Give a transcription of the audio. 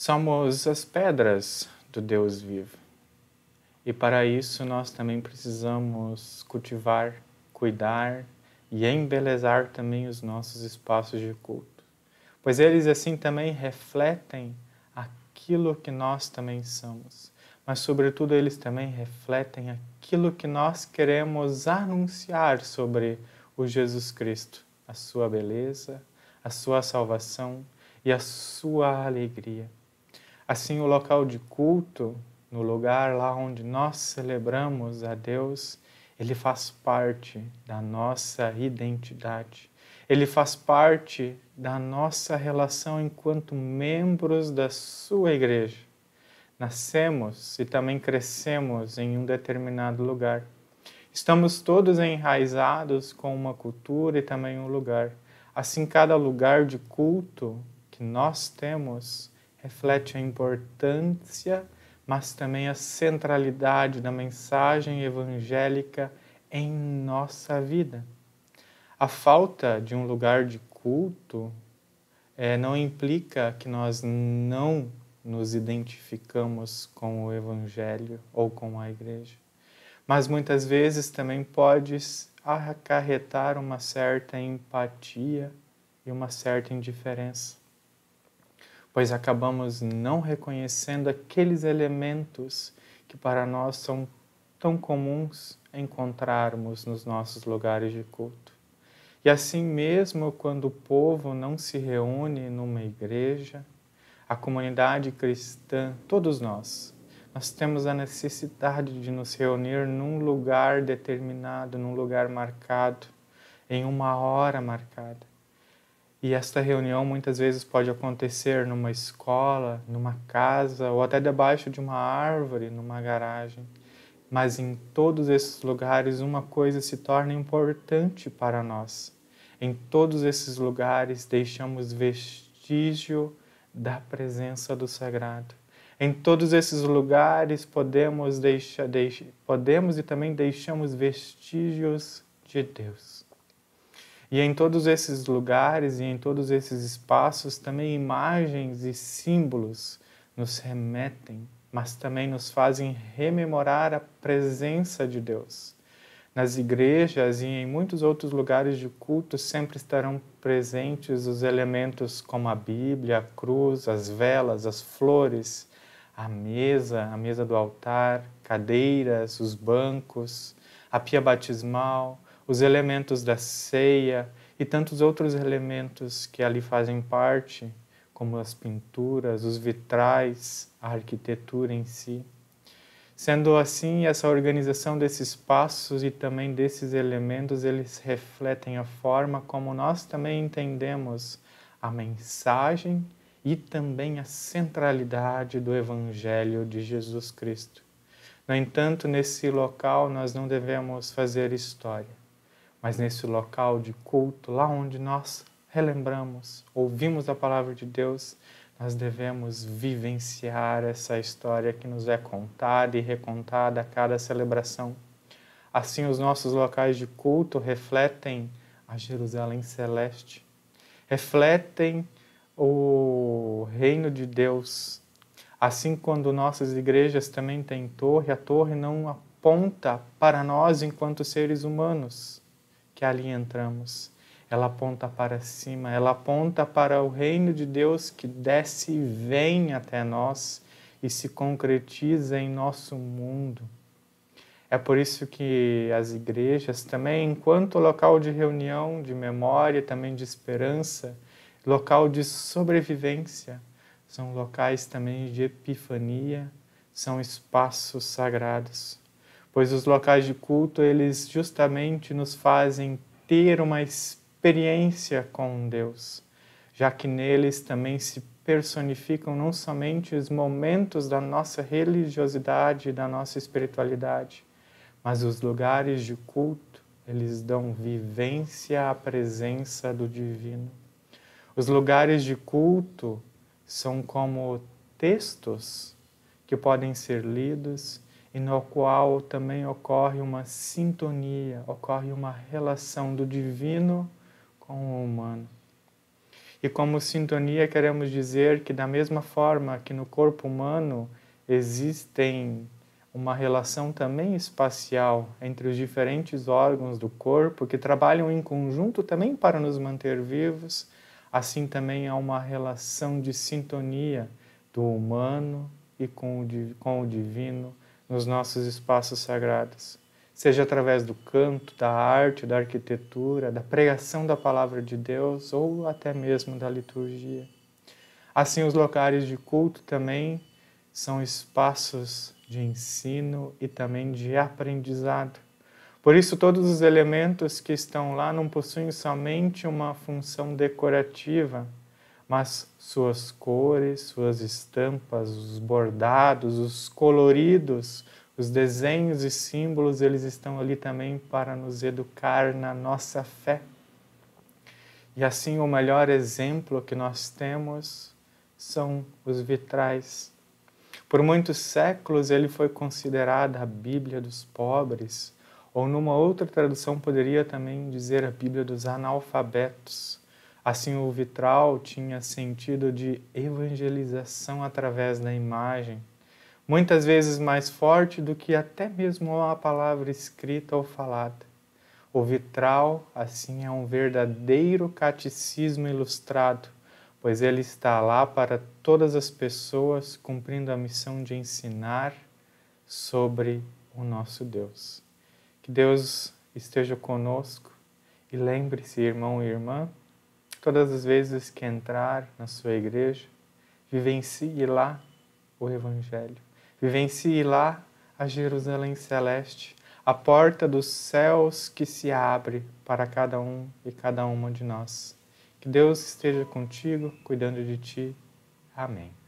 Somos as pedras do Deus vivo. E para isso nós também precisamos cultivar, cuidar e embelezar também os nossos espaços de culto, pois eles assim também refletem aquilo que nós também somos, mas sobretudo eles também refletem aquilo que nós queremos anunciar sobre o Jesus Cristo, a sua beleza, a sua salvação e a sua alegria. Assim, o local de culto, no lugar lá onde nós celebramos a Deus, ele faz parte da nossa identidade. Ele faz parte da nossa relação enquanto membros da sua igreja. Nascemos e também crescemos em um determinado lugar. Estamos todos enraizados com uma cultura e também um lugar. Assim, cada lugar de culto que nós temos reflete a importância, mas também a centralidade da mensagem evangélica em nossa vida. A falta de um lugar de culto é, não implica que nós não nos identificamos com o Evangelho ou com a Igreja, mas muitas vezes também pode acarretar uma certa empatia e uma certa indiferença pois acabamos não reconhecendo aqueles elementos que para nós são tão comuns encontrarmos nos nossos lugares de culto. E assim mesmo, quando o povo não se reúne numa igreja, a comunidade cristã, todos nós, nós temos a necessidade de nos reunir num lugar determinado, num lugar marcado, em uma hora marcada e esta reunião muitas vezes pode acontecer numa escola, numa casa ou até debaixo de uma árvore, numa garagem. Mas em todos esses lugares, uma coisa se torna importante para nós. Em todos esses lugares, deixamos vestígio da presença do sagrado. Em todos esses lugares, podemos, deixa, deixa, podemos e também deixamos vestígios de Deus. E em todos esses lugares e em todos esses espaços também imagens e símbolos nos remetem, mas também nos fazem rememorar a presença de Deus. Nas igrejas e em muitos outros lugares de culto sempre estarão presentes os elementos como a Bíblia, a cruz, as velas, as flores, a mesa, a mesa do altar, cadeiras, os bancos, a pia batismal, os elementos da ceia e tantos outros elementos que ali fazem parte, como as pinturas, os vitrais, a arquitetura em si. Sendo assim, essa organização desses espaços e também desses elementos, eles refletem a forma como nós também entendemos a mensagem e também a centralidade do Evangelho de Jesus Cristo. No entanto, nesse local nós não devemos fazer história mas nesse local de culto, lá onde nós relembramos, ouvimos a palavra de Deus, nós devemos vivenciar essa história que nos é contada e recontada a cada celebração. Assim, os nossos locais de culto refletem a Jerusalém celeste, refletem o reino de Deus. Assim, quando nossas igrejas também têm torre, a torre não aponta para nós enquanto seres humanos, que ali entramos. Ela aponta para cima, ela aponta para o reino de Deus que desce e vem até nós e se concretiza em nosso mundo. É por isso que as igrejas também, enquanto local de reunião, de memória, também de esperança, local de sobrevivência, são locais também de epifania, são espaços sagrados pois os locais de culto eles justamente nos fazem ter uma experiência com Deus, já que neles também se personificam não somente os momentos da nossa religiosidade, da nossa espiritualidade, mas os lugares de culto, eles dão vivência à presença do divino. Os lugares de culto são como textos que podem ser lidos, e no qual também ocorre uma sintonia, ocorre uma relação do divino com o humano. E como sintonia, queremos dizer que, da mesma forma que no corpo humano existem uma relação também espacial entre os diferentes órgãos do corpo que trabalham em conjunto também para nos manter vivos, assim também há uma relação de sintonia do humano e com o, com o divino nos nossos espaços sagrados, seja através do canto, da arte, da arquitetura, da pregação da palavra de Deus ou até mesmo da liturgia. Assim, os locais de culto também são espaços de ensino e também de aprendizado. Por isso, todos os elementos que estão lá não possuem somente uma função decorativa, mas suas cores, suas estampas, os bordados, os coloridos, os desenhos e símbolos, eles estão ali também para nos educar na nossa fé. E assim, o melhor exemplo que nós temos são os vitrais. Por muitos séculos, ele foi considerado a Bíblia dos pobres, ou numa outra tradução poderia também dizer a Bíblia dos analfabetos Assim, o vitral tinha sentido de evangelização através da imagem, muitas vezes mais forte do que até mesmo a palavra escrita ou falada. O vitral, assim, é um verdadeiro catecismo ilustrado, pois ele está lá para todas as pessoas, cumprindo a missão de ensinar sobre o nosso Deus. Que Deus esteja conosco e lembre-se, irmão e irmã, Todas as vezes que entrar na sua igreja, vivencie lá o Evangelho. Vivencie lá a Jerusalém Celeste, a porta dos céus que se abre para cada um e cada uma de nós. Que Deus esteja contigo, cuidando de ti. Amém.